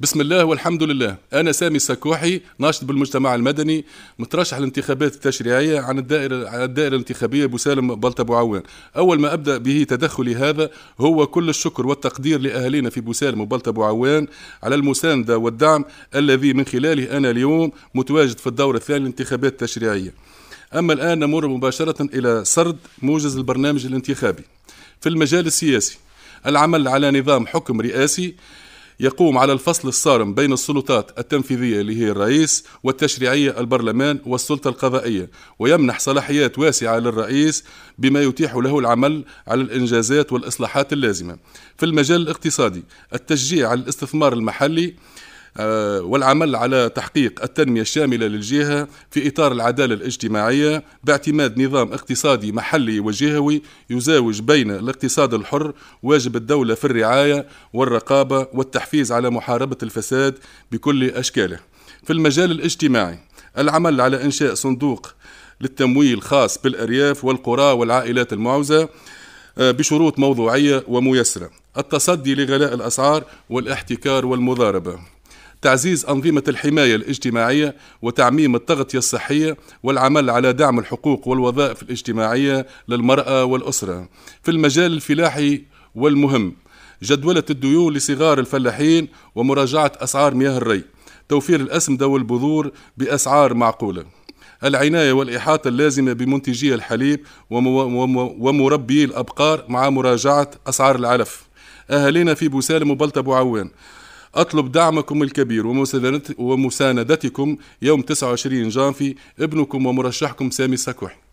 بسم الله والحمد لله أنا سامي السكوحي ناشط بالمجتمع المدني مترشح للانتخابات التشريعية عن الدائرة على الدائرة الانتخابية بوسالم بلطة عوان أول ما أبدأ به تدخلي هذا هو كل الشكر والتقدير لأهالينا في بوسالم وبلطة عوان على المساندة والدعم الذي من خلاله أنا اليوم متواجد في الدورة الثانية للانتخابات التشريعية أما الآن نمر مباشرة إلى سرد موجز البرنامج الانتخابي في المجال السياسي العمل على نظام حكم رئاسي يقوم على الفصل الصارم بين السلطات التنفيذية اللي هي الرئيس والتشريعية البرلمان والسلطة القضائية ويمنح صلاحيات واسعة للرئيس بما يتيح له العمل على الإنجازات والإصلاحات اللازمة في المجال الاقتصادي التشجيع على الاستثمار المحلي آه، والعمل على تحقيق التنمية الشاملة للجهة في إطار العدالة الاجتماعية باعتماد نظام اقتصادي محلي وجهوي يزاوج بين الاقتصاد الحر واجب الدولة في الرعاية والرقابة والتحفيز على محاربة الفساد بكل أشكاله في المجال الاجتماعي العمل على إنشاء صندوق للتمويل خاص بالأرياف والقرى والعائلات المعوزة آه، بشروط موضوعية وميسرة التصدي لغلاء الأسعار والاحتكار والمضاربة تعزيز أنظمة الحماية الاجتماعية وتعميم التغطية الصحية والعمل على دعم الحقوق والوظائف الاجتماعية للمرأة والأسرة في المجال الفلاحي والمهم جدولة الديون لصغار الفلاحين ومراجعة أسعار مياه الري توفير الأسمدة والبذور بأسعار معقولة العناية والإحاطة اللازمة بمنتجي الحليب ومربي الأبقار مع مراجعة أسعار العلف أهالينا في بوسالم وبلطة بوعوان أطلب دعمكم الكبير ومساندتكم يوم 29 جانفي ابنكم ومرشحكم سامي السكوحي